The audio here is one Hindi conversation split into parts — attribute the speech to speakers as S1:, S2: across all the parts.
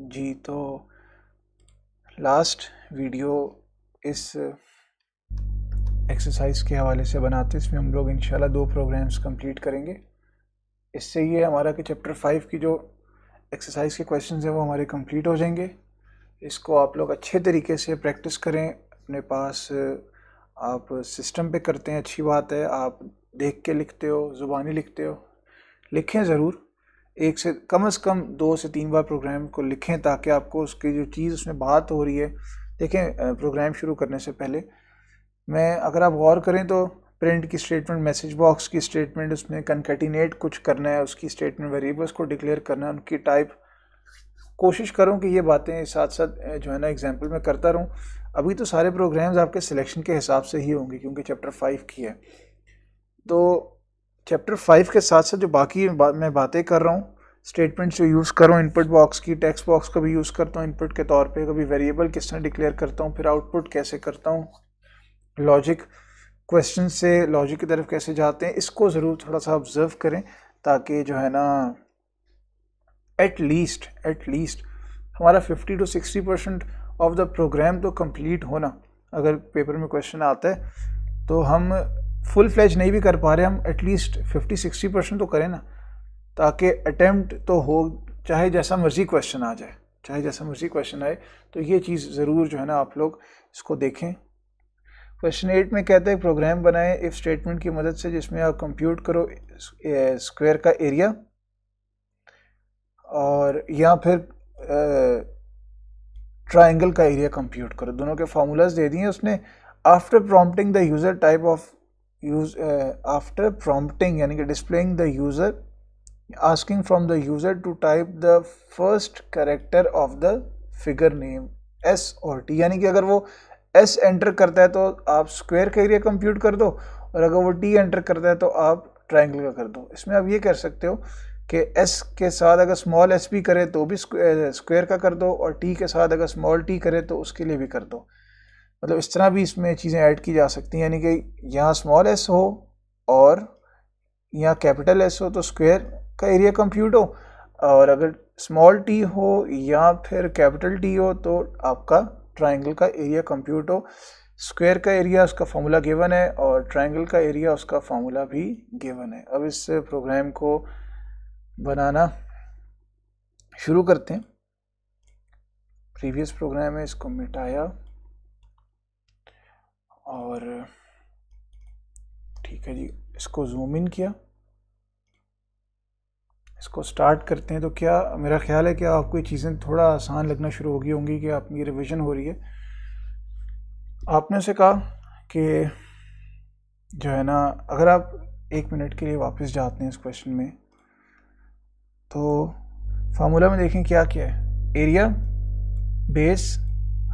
S1: जी तो लास्ट वीडियो इस एक्सरसाइज के हवाले से बनाते इसमें हम लोग इंशाल्लाह दो प्रोग्राम्स कंप्लीट करेंगे इससे ये हमारा कि चैप्टर फाइव की जो एक्सरसाइज के क्वेश्चंस हैं वो हमारे कंप्लीट हो जाएंगे इसको आप लोग अच्छे तरीके से प्रैक्टिस करें अपने पास आप सिस्टम पे करते हैं अच्छी बात है आप देख के लिखते हो ज़ुबानी लिखते हो लिखें ज़रूर एक से कम से कम दो से तीन बार प्रोग्राम को लिखें ताकि आपको उसकी जो चीज़ उसमें बात हो रही है देखें प्रोग्राम शुरू करने से पहले मैं अगर आप गौर करें तो प्रिंट की स्टेटमेंट मैसेज बॉक्स की स्टेटमेंट उसमें कनकेटिनेट कुछ करना है उसकी स्टेटमेंट वेरिएबल्स को डिक्लेयर करना है उनकी टाइप कोशिश करूँ कि ये बातें साथ साथ जो है ना एग्जाम्पल में करता रहूँ अभी तो सारे प्रोग्राम्स आपके सिलेक्शन के हिसाब से ही होंगे क्योंकि चैप्टर फाइव की है तो चैप्टर फाइव के साथ साथ जो बाकी बा, मैं बातें कर रहा हूँ स्टेटमेंट्स जो यूज़ कर रहा हूँ इनपुट बॉक्स की टेक्स्ट बॉक्स का भी यूज़ करता हूँ इनपुट के तौर पे कभी वेरिएबल किस तरह डिक्लेयर करता हूँ फिर आउटपुट कैसे करता हूँ लॉजिक क्वेश्चन से लॉजिक की तरफ कैसे जाते हैं इसको ज़रूर थोड़ा सा ऑब्ज़र्व करें ताकि जो है ना एट लीस्ट एट लीस्ट हमारा fifty to sixty percent of the program तो कम्प्लीट होना अगर पेपर में क्वेश्चन आता है तो हम फुल फ्लैज नहीं भी कर पा रहे हम एटलीस्ट फिफ्टी सिक्सटी परसेंट तो करें ना ताकि अटैम्प्ट तो हो चाहे जैसा मर्ज़ी क्वेश्चन आ जाए चाहे जैसा मर्ज़ी क्वेश्चन आए तो ये चीज़ ज़रूर जो है ना आप लोग इसको देखें क्वेश्चन एट में कहते हैं प्रोग्राम बनाएं इफ़ स्टेटमेंट की मदद से जिसमें आप कंप्यूट करो स्क्वायर का एरिया और या फिर ट्राइंगल का एरिया कंप्यूट करो दोनों के फार्मूलाज दे दिए उसने after prompting the user type of use after uh, after यानी कि displaying the user asking from the user to type the first character of the figure name S और टी यानी कि अगर वो एस एंटर करता है तो आप स्क्वेयर के एरिया कंप्यूट कर दो और अगर वो टी एंटर करता है तो आप ट्राइंगल का कर दो इसमें आप ये कर सकते हो कि एस के साथ अगर स्मॉल एस भी करे तो भी स्क्वेयर uh, का कर दो और टी के साथ अगर स्मॉल टी करे तो उसके लिए भी कर दो मतलब इस तरह भी इसमें चीज़ें ऐड की जा सकती हैं यानी कि यहाँ स्मॉल एस हो और यहाँ कैपिटल एस हो तो स्क्वायर का एरिया कंप्यूट हो और अगर स्मॉल टी हो या फिर कैपिटल टी हो तो आपका ट्राइंगल का एरिया कंप्यूट हो स्क्वायर का एरिया उसका फार्मूला गिवन है और ट्राइंगल का एरिया उसका फार्मूला भी गिवन है अब इस प्रोग्राम को बनाना शुरू करते हैं प्रीवियस प्रोग्राम है इसको मिटाया और ठीक है जी इसको जूम इन किया इसको स्टार्ट करते हैं तो क्या मेरा ख्याल है कि आपको ये चीज़ें थोड़ा आसान लगना शुरू हो गई होंगी कि आपकी रिविज़न हो रही है आपने से कहा कि जो है ना अगर आप एक मिनट के लिए वापस जाते हैं इस क्वेश्चन में तो फार्मूला में देखें क्या क्या है एरिया बेस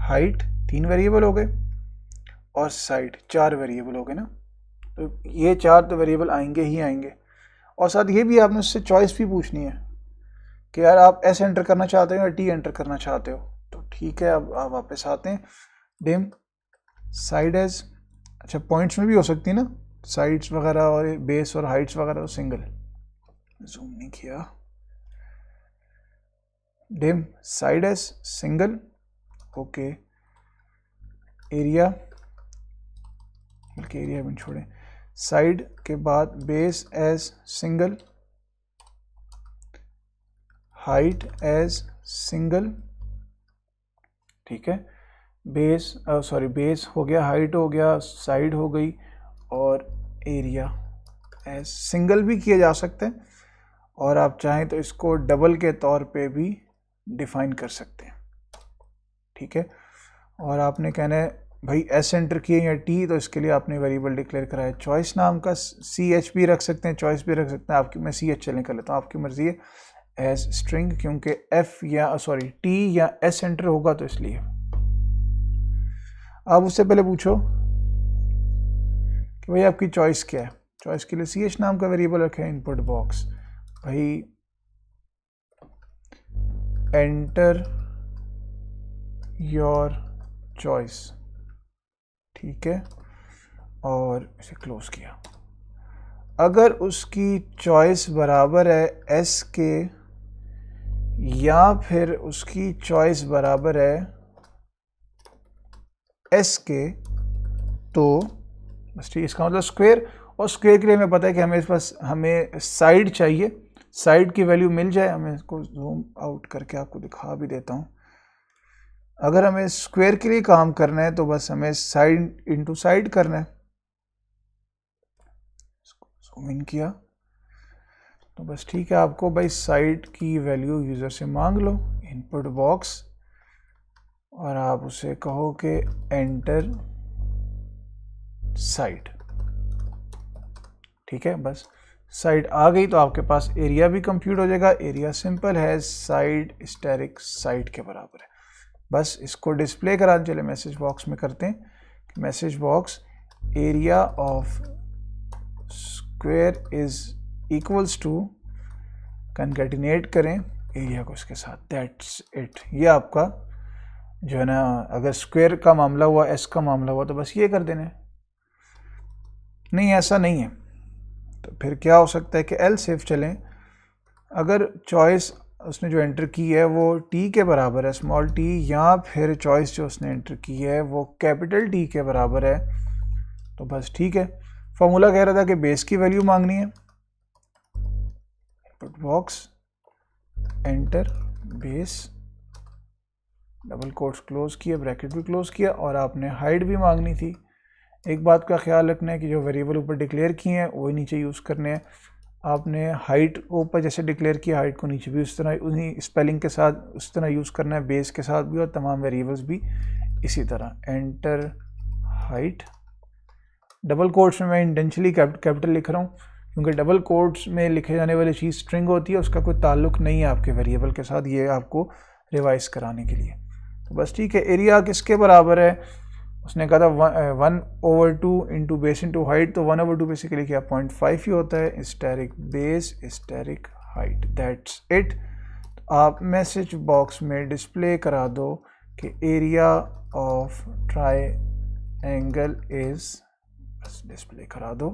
S1: हाइट तीन वेरिएबल हो गए और साइड चार वेरिएबल हो गए ना तो ये चार तो वेरिएबल आएंगे ही आएंगे और साथ ये भी आपने उससे चॉइस भी पूछनी है कि यार आप एस एंटर करना चाहते हो या टी एंटर करना चाहते हो तो ठीक है अब आप वापस आते हैं डिम साइड एज अच्छा पॉइंट्स में भी हो सकती है ना साइड्स वगैरह और बेस और हाइट्स वगैरह तो सिंगल जूम नहीं किया dim side as single okay area बल्कि एरिया भी छोड़ें साइड के बाद base as single height as single ठीक है बेस सॉरी बेस हो गया हाइट हो गया साइड हो गई और एरिया एज सिंगल भी किए जा सकते हैं और आप चाहें तो इसको डबल के तौर पे भी डिफाइन कर सकते हैं ठीक है और आपने कहना है भाई एस एंटर किए या टी तो इसके लिए आपने वेरिएबल डिक्लेयर कराया चॉइस नाम का सी एच भी रख सकते हैं चॉइस भी रख सकते हैं आपकी मैं सी एच चलने कर लेता हूँ आपकी मर्ज़ी है एज स्ट्रिंग क्योंकि एफ या सॉरी टी या एस एंटर होगा तो इसलिए आप उससे पहले पूछो कि भाई आपकी चॉइस क्या है चॉइस के लिए सी एच नाम का वेरिएबल रखें इनपुट बॉक्स भाई एंटर योर चॉइस ठीक है और इसे क्लोज़ किया अगर उसकी चॉइस बराबर है एस के या फिर उसकी चॉइस बराबर है एस के तो बस ठीक इसका मतलब स्क्वायर और स्क्वायर के लिए हमें पता है कि हमें इस पास हमें साइड चाहिए साइड की वैल्यू मिल जाए हमें इसको जूम आउट करके आपको दिखा भी देता हूँ अगर हमें स्क्वायर के लिए काम करना है तो बस हमें साइड इनटू साइड करना है जूम इन किया तो बस ठीक है आपको भाई साइड की वैल्यू यूज़र से मांग लो इनपुट बॉक्स और आप उसे कहो कि एंटर साइड ठीक है बस साइड आ गई तो आपके पास एरिया भी कंप्यूट हो जाएगा एरिया सिंपल है साइड स्टेरिक साइड के बराबर है बस इसको डिस्प्ले करा चले मैसेज बॉक्स में करते हैं कि message box area of square is equals to concatenate करें एरिया को इसके साथ दैट्स इट ये आपका जो है ना अगर स्क्वेयर का मामला हुआ एस का मामला हुआ तो बस ये कर देना नहीं ऐसा नहीं है तो फिर क्या हो सकता है कि एल सेफ चलें अगर चॉइस उसने जो एंटर की है वो टी के बराबर है स्मॉल टी या फिर चॉइस जो उसने एंटर की है वो कैपिटल टी के बराबर है तो बस ठीक है फॉर्मूला कह रहा था कि बेस की वैल्यू मांगनी है put box enter base double quotes close किया ब्रैकेट भी क्लोज़ किया और आपने हाइट भी मांगनी थी एक बात का ख्याल रखना है कि जो वेरिएबल ऊपर डिक्लेयर किए हैं वही नीचे यूज़ करने हैं आपने हाइट को ऊपर जैसे डिक्लेयर किया हाइट को नीचे भी उस तरह उन्हीं स्पेलिंग के साथ उस तरह यूज़ करना है बेस के साथ भी और तमाम वेरिएबल्स भी इसी तरह एंटर हाइट डबल कोर्ट्स में मैं इंटेंशली कैपिटल लिख रहा हूँ क्योंकि डबल कोर्ट्स में लिखे जाने वाली चीज़ स्ट्रिंग होती है उसका कोई ताल्लुक नहीं है आपके वेरिएबल के साथ ये आपको रिवाइज कराने के लिए तो बस ठीक है एरिया किसके बराबर है उसने कहा था one over two into base into height तो वन ओवर टू बेसिकली क्या पॉइंट फाइव ही होता है asterisk base asterisk height that's it आप मैसेज बॉक्स में डिस्प्ले करा दो कि area of triangle is बस डिस्प्ले करा दो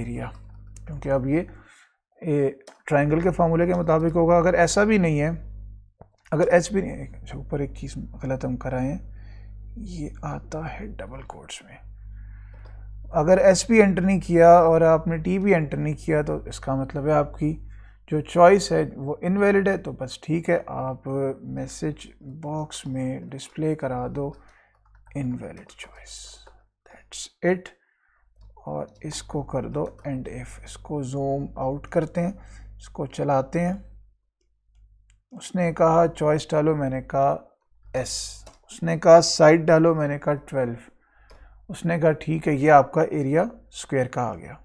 S1: एरिया क्योंकि अब ये ट्राइंगल के फार्मूले के मुताबिक होगा अगर ऐसा भी नहीं है अगर एच भी नहीं अच्छा, ऊपर एक चीज़ गलत हम कराएँ ये आता है डबल कोर्ट्स में अगर एस पी एंटर नहीं किया और आपने टी भी एंटर नहीं किया तो इसका मतलब है आपकी जो चॉइस है वो इनवैलिड है तो बस ठीक है आप मैसेज बॉक्स में डिस्प्ले करा दो इनवैलिड चॉइस दैट्स इट और इसको कर दो एंड इफ़ इसको जूम आउट करते हैं इसको चलाते हैं उसने कहा चॉइस डालो मैंने कहा एस उसने कहा साइड डालो मैंने कहा ट्वेल्व उसने कहा ठीक है ये आपका एरिया स्क्वायर का आ गया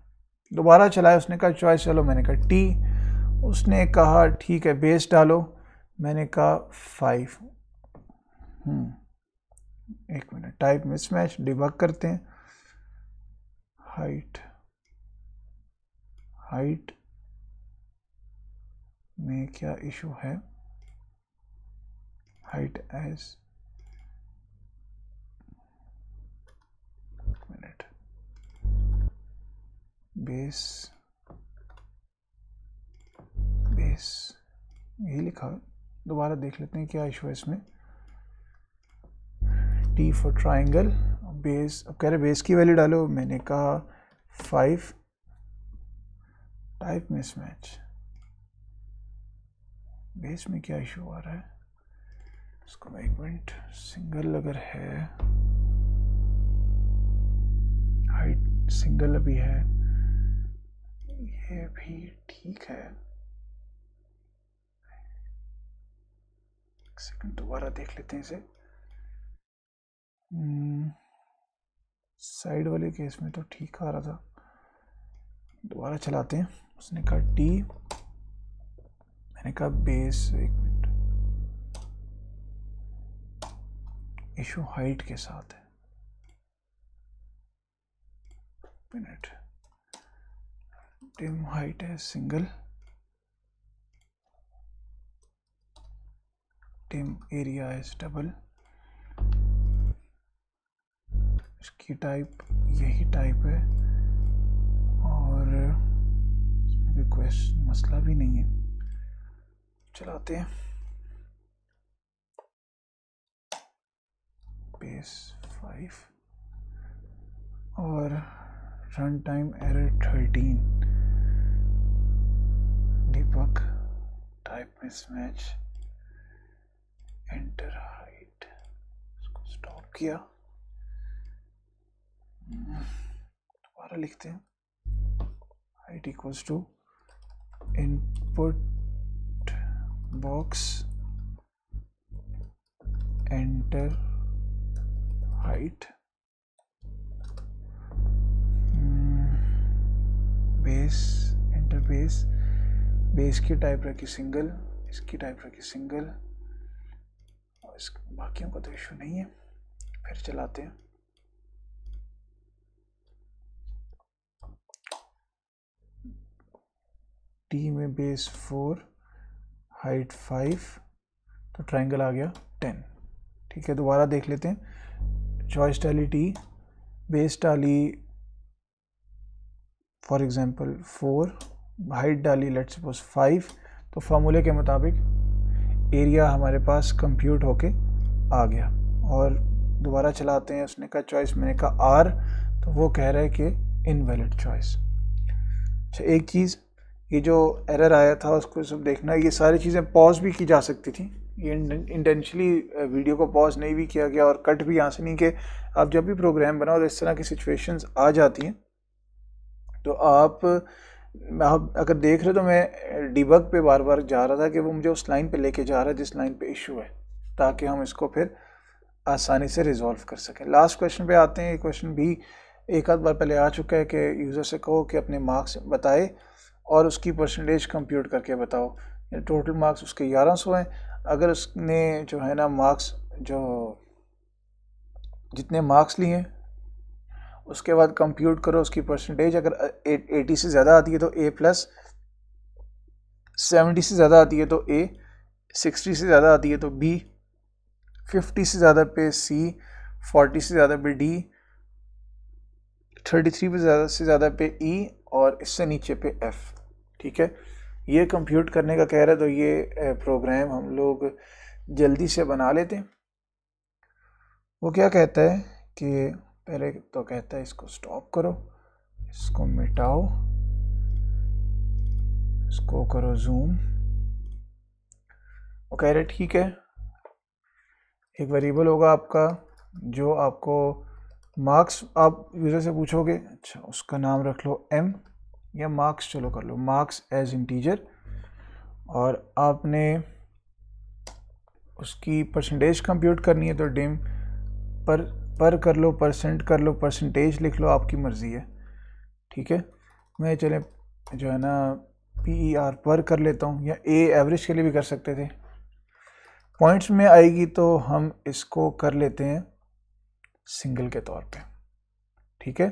S1: दोबारा चलाया उसने कहा चॉइस डालो मैंने कहा टी उसने कहा ठीक है बेस डालो मैंने कहा फाइव हम्म, एक मिनट टाइप मिसमैच डिबक करते हैं हाइट हाइट में क्या इशू है हाइट एज बेस बेस यही लिखा है दोबारा देख लेते हैं क्या इशू है इसमें टी फॉर ट्राइंगल बेस अब कह रहे बेस की वैल्यू डालो मैंने कहा फाइव टाइप मिसमैच बेस में क्या इशू आ रहा है इसको मैं एक मिनट सिंगल अगर है हाइट सिंगल अभी है ये भी ठीक है एक सेकंड दोबारा देख लेते हैं इसे साइड हम्म, वाले केस में तो ठीक आ रहा था दोबारा चलाते हैं उसने कहा टी मैंने कहा बेस एक मिनट इशू हाइट के साथ है मिनट सुप्रीम हाइट है सिंगल टेम एरिया इज डबल इसकी टाइप यही टाइप है और इसमें कोई क्वेश्चन मसला भी नहीं है चलाते हैं बेस फाइव और run time error thirteen debug type mismatch enter height इसको स्टॉप किया हम्म, दोबारा लिखते हैं height equals to input box enter height base enter base base की टाइप रखी सिंगल इसकी टाइप रखी सिंगल और इस बाकियों का तो इशू नहीं है फिर चलाते हैं टी में बेस फोर हाइट फाइव तो ट्रायंगल आ गया टेन ठीक है दोबारा देख लेते हैं चॉइस टाली टी बेस टाली फॉर एग्जांपल फोर हाइट डाली लेट सपोज फाइव तो फार्मूले के मुताबिक एरिया हमारे पास कंप्यूट होके आ गया और दोबारा चलाते हैं उसने कहा चॉइस मैंने कहा आर तो वो कह रहा है कि इनवैलिड चॉइस अच्छा एक चीज़ ये जो एरर आया था उसको सब देखना ये सारी चीज़ें पॉज भी की जा सकती थी ये इंटेंशली वीडियो को पॉज नहीं भी किया गया और कट भी यहाँ से नहीं कि आप जब भी प्रोग्राम बनाओ और इस तरह की सिचुएशंस आ जाती हैं तो आप मैं अगर देख रहे तो मैं डिबग पे बार बार जा रहा था कि वो मुझे उस लाइन पे लेके जा रहा है जिस लाइन पे इशू है ताकि हम इसको फिर आसानी से रिजॉल्व कर सकें लास्ट क्वेश्चन पे आते हैं ये क्वेश्चन भी एक आध बार पहले आ चुका है कि यूज़र से कहो कि अपने मार्क्स बताए और उसकी परसेंटेज कंप्यूट करके बताओ टोटल मार्क्स उसके ग्यारह सौ हैं अगर उसने जो है ना मार्क्स जो जितने मार्क्स लिए उसके बाद कंप्यूट करो उसकी परसेंटेज अगर एटी से ज़्यादा आती है तो ए प्लस सेवेंटी से ज़्यादा आती है तो ए सिक्सटी से ज़्यादा आती है तो बी फिफ्टी से ज़्यादा पे सी फोर्टी से ज़्यादा पे डी थर्टी थ्री पे ज़्यादा से ज़्यादा पे ई e, और इससे नीचे पे एफ़ ठीक है ये कंप्यूट करने का कह रहा है तो ये प्रोग्राम हम लोग जल्दी से बना लेते हैं वो क्या कहता है कि पहले तो कहता है इसको स्टॉप करो इसको मिटाओ इसको करो जूम वो कह रहे ठीक है एक वेरिएबल होगा आपका जो आपको मार्क्स आप यूज़र से पूछोगे अच्छा उसका नाम रख लो एम या मार्क्स चलो कर लो मार्क्स एज इंटीजर और आपने उसकी परसेंटेज कंप्यूट करनी है तो डिम पर पर कर लो परसेंट कर लो परसेंटेज लिख लो आपकी मर्ज़ी है ठीक है मैं चले जो है ना पी ई आर पर कर लेता हूँ या ए एवरेज के लिए भी कर सकते थे पॉइंट्स में आएगी तो हम इसको कर लेते हैं सिंगल के तौर पे ठीक है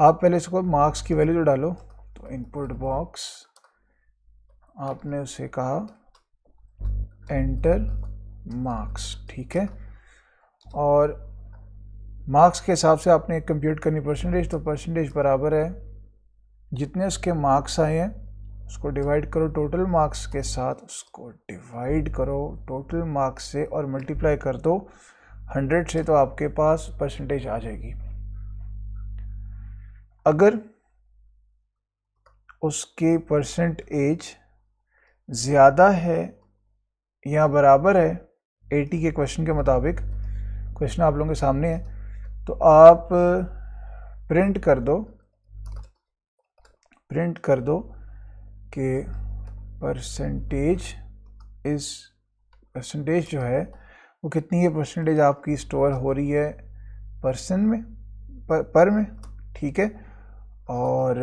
S1: आप पहले इसको मार्क्स की वैल्यू जो डालो तो इनपुट बॉक्स आपने उसे कहा एंटर मार्क्स ठीक है और मार्क्स के हिसाब से आपने कंप्यूट करनी परसेंटेज तो परसेंटेज बराबर है जितने उसके मार्क्स आए हैं उसको डिवाइड करो टोटल मार्क्स के साथ उसको डिवाइड करो टोटल मार्क्स से और मल्टीप्लाई कर दो हंड्रेड से तो आपके पास परसेंटेज आ जाएगी अगर उसके परसेंटेज ज़्यादा है या बराबर है एटी के क्वेश्चन के मुताबिक क्वेश्चन आप लोगों के सामने है तो आप प्रिंट कर दो प्रिंट कर दो कि परसेंटेज इस परसेंटेज जो है वो कितनी है परसेंटेज आपकी स्टोर हो रही है पर्सन में पर, पर में ठीक है और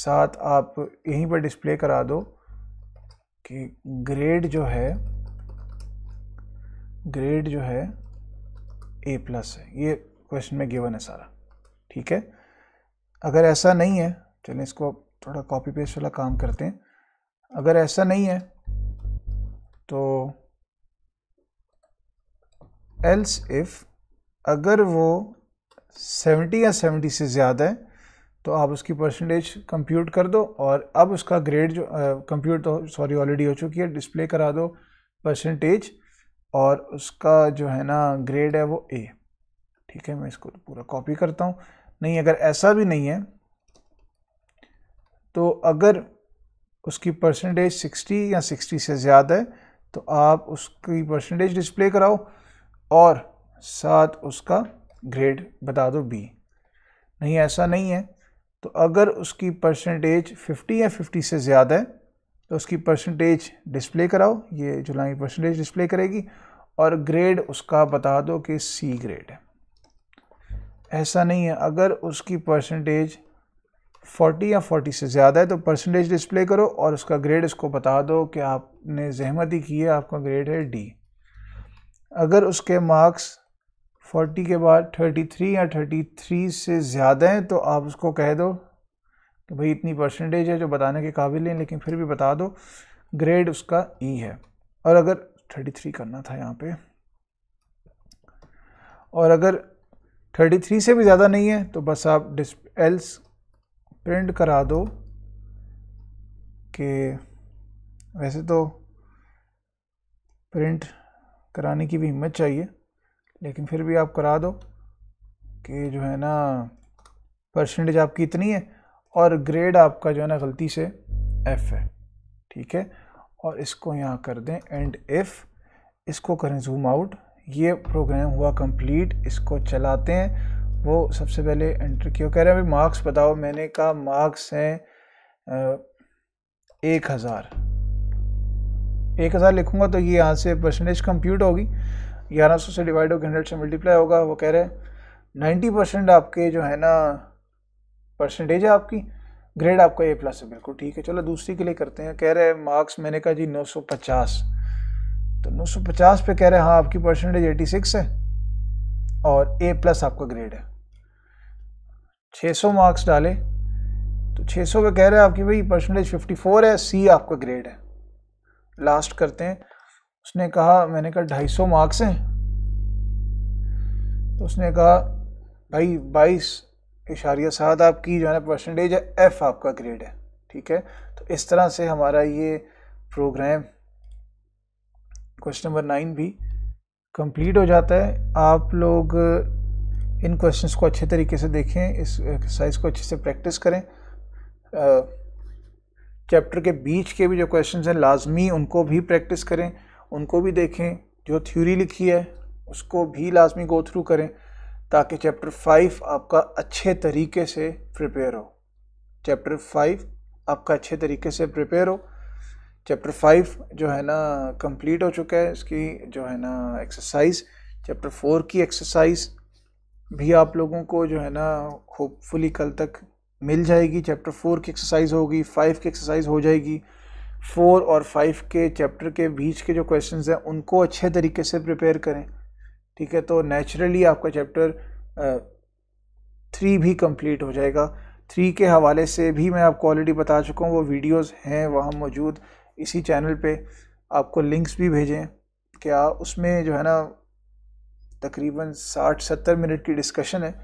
S1: साथ आप यहीं पर डिस्प्ले करा दो कि ग्रेड जो है ग्रेड जो है ए प्लस है ये क्वेश्चन में गिवन है सारा ठीक है अगर ऐसा नहीं है चलें इसको थोड़ा कॉपी पेस्ट वाला काम करते हैं अगर ऐसा नहीं है तो एल्स इफ़ अगर वो 70 या 70 से ज़्यादा है तो आप उसकी परसेंटेज कंप्यूट कर दो और अब उसका ग्रेड जो कंप्यूट तो सॉरी ऑलरेडी हो चुकी है डिस्प्ले करा दो परसेंटेज और उसका जो है ना ग्रेड है वो ए ठीक है मैं इसको पूरा कॉपी करता हूँ नहीं अगर ऐसा भी नहीं है तो अगर उसकी परसेंटेज 60 या 60 से ज़्यादा है तो आप उसकी परसेंटेज डिस्प्ले कराओ और साथ उसका ग्रेड बता दो बी नहीं ऐसा नहीं है तो अगर उसकी परसेंटेज 50 या 50 से ज़्यादा है तो उसकी परसेंटेज डिस्प्ले कराओ ये जुलाई परसेंटेज डिस्प्ले करेगी और ग्रेड उसका बता दो कि सी ग्रेड है ऐसा नहीं है अगर उसकी परसेंटेज 40 या 40 से ज़्यादा है तो परसेंटेज डिस्प्ले करो और उसका ग्रेड उसको बता दो कि आपने जहमत ही की है आपका ग्रेड है डी अगर उसके मार्क्स 40 के बाद 33 या 33 से ज़्यादा हैं तो आप उसको कह दो कि भाई इतनी परसेंटेज है जो बताने के काबिल नहीं लेकिन फिर भी बता दो ग्रेड उसका ई e है और अगर 33 करना था यहाँ पे और अगर 33 से भी ज़्यादा नहीं है तो बस आप डिस एल्स प्रिंट करा दो कि वैसे तो प्रिंट कराने की भी हिम्मत चाहिए लेकिन फिर भी आप करा दो कि जो है ना परसेंटेज आपकी इतनी है और ग्रेड आपका जो है ना गलती से एफ़ है ठीक है और इसको यहाँ कर दें एंड इफ़ इसको करें जूम आउट ये प्रोग्राम हुआ कंप्लीट इसको चलाते हैं वो सबसे पहले एंटर क्यों कह रहे हैं अभी मार्क्स बताओ मैंने कहा मार्क्स हैं एक हज़ार एक हज़ार लिखूँगा तो ये यहाँ से परसेंटेज कंप्यूट होगी ग्यारह सौ से डिवाइड होकर हंड्रेड से मल्टीप्लाई होगा वो कह रहे हैं नाइन्टी परसेंट आपके जो है ना परसेंटेज है आपकी ग्रेड आपका ए प्लस है बिल्कुल ठीक है चलो दूसरी के लिए करते हैं कह रहे हैं मार्क्स मैंने कहा जी 950 तो 950 पे कह रहे हैं हाँ आपकी परसेंटेज 86 है और ए प्लस आपका ग्रेड है 600 मार्क्स डाले तो 600 पे कह रहे हैं आपकी भाई परसेंटेज 54 है सी आपका ग्रेड है लास्ट करते हैं उसने कहा मैंने कहा ढाई मार्क्स हैं तो उसने कहा भाई बाईस इशारिया सात आपकी जो है ना परसेंटेज है एफ़ आपका ग्रेड है ठीक है तो इस तरह से हमारा ये प्रोग्राम क्वेश्चन नंबर नाइन भी कंप्लीट हो जाता है आप लोग इन क्वेश्चंस को अच्छे तरीके से देखें इस एक्सरसाइज को अच्छे से प्रैक्टिस करें चैप्टर के बीच के भी जो क्वेश्चंस हैं लाजमी उनको भी प्रैक्टिस करें उनको भी देखें जो थ्योरी लिखी है उसको भी लाजमी गो थ्रू करें ताकि चैप्टर फाइव आपका अच्छे तरीके से प्रिपेयर हो चैप्टर फाइव आपका अच्छे तरीके से प्रिपेयर हो चैप्टर फाइव जो है ना कंप्लीट हो चुका है इसकी जो है ना एक्सरसाइज चैप्टर फोर की एक्सरसाइज भी आप लोगों को जो है ना होपफुली कल तक मिल जाएगी चैप्टर फोर की एक्सरसाइज होगी फाइव की एक्सरसाइज हो जाएगी फोर और फाइव के चैप्टर के बीच के जो क्वेश्चंस हैं उनको अच्छे तरीके से प्रिपेयर करें ठीक है तो नेचुरली आपका चैप्टर थ्री भी कंप्लीट हो जाएगा थ्री के हवाले से भी मैं आपको ऑलरेडी बता चुका हूँ वो वीडियोस हैं वहाँ मौजूद इसी चैनल पे आपको लिंक्स भी भेजें क्या उसमें जो है ना तकरीबन साठ सत्तर मिनट की डिस्कशन है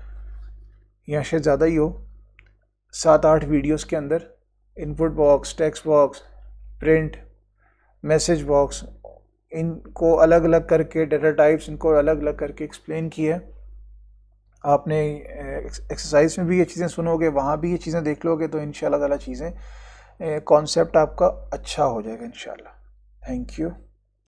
S1: या शायद ज़्यादा ही हो सात आठ वीडियोस के अंदर input box text box print message box इनको अलग अलग करके डेटा टाइप्स इनको अलग अलग करके एक्सप्लेन किया आपने एक्सरसाइज में भी ये चीज़ें सुनोगे वहाँ भी ये चीज़ें देख लोगे तो इन शाला चीज़ें कॉन्सेप्ट आपका अच्छा हो जाएगा इन थैंक यू